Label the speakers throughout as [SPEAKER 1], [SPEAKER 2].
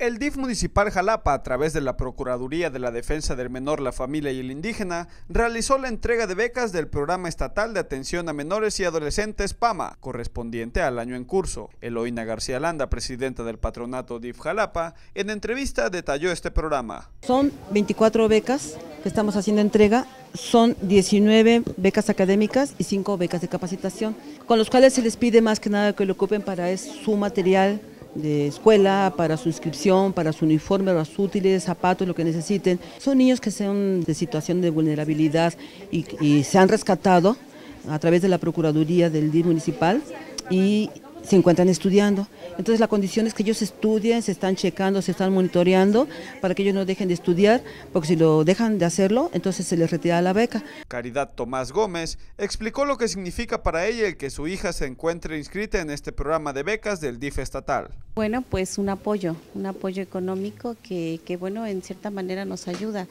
[SPEAKER 1] El DIF municipal Jalapa, a través de la Procuraduría de la Defensa del Menor, la Familia y el Indígena, realizó la entrega de becas del Programa Estatal de Atención a Menores y Adolescentes PAMA, correspondiente al año en curso. Eloína García Landa, presidenta del patronato DIF Jalapa, en entrevista detalló este programa.
[SPEAKER 2] Son 24 becas que estamos haciendo entrega, son 19 becas académicas y 5 becas de capacitación, con los cuales se les pide más que nada que lo ocupen para su material de escuela, para su inscripción, para su uniforme, los útiles, zapatos, lo que necesiten. Son niños que son de situación de vulnerabilidad y, se han rescatado a través de la Procuraduría del DIF municipal y se encuentran estudiando. Entonces la condición es que ellos estudien, se están checando, se están monitoreando para que ellos no dejen de estudiar, porque si lo dejan de hacerlo, entonces se
[SPEAKER 3] les retira la beca.
[SPEAKER 1] Caridad Tomás Gómez explicó lo que significa para ella el que su hija se encuentre inscrita en este programa de becas del DIF e estatal.
[SPEAKER 3] Bueno, pues un apoyo, un apoyo económico que, que, bueno, en cierta manera nos ayuda,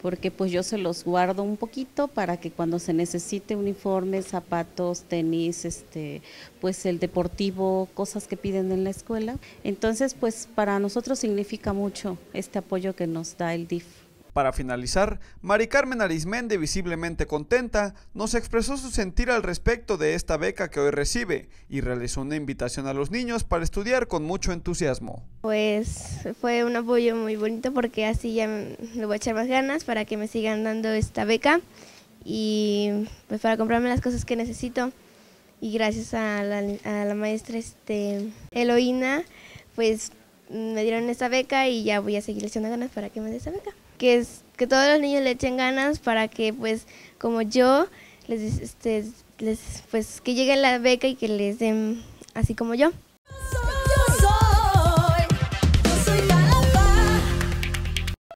[SPEAKER 3] porque pues yo se los guardo un poquito para que cuando se necesite uniformes, zapatos, tenis, este, pues el deportivo, cosas que piden en la escuela. Entonces, pues para nosotros significa mucho este apoyo que nos da el DIF.
[SPEAKER 1] Para finalizar, Mari Carmen Arismende, visiblemente contenta, nos expresó su sentir al respecto de esta beca que hoy recibe y realizó una invitación a los niños para estudiar con mucho entusiasmo.
[SPEAKER 4] Pues fue un apoyo muy bonito porque así ya me voy a echar más ganas para que me sigan dando esta beca y pues para comprarme las cosas que necesito. Y gracias a la, maestra este, Eloína, pues me dieron esta beca y ya voy a seguir echando ganas para que me dé esa beca. Que, es, que todos los niños le echen ganas para que, pues, como yo, les, este, les, pues, que llegue la beca y que les den así como yo.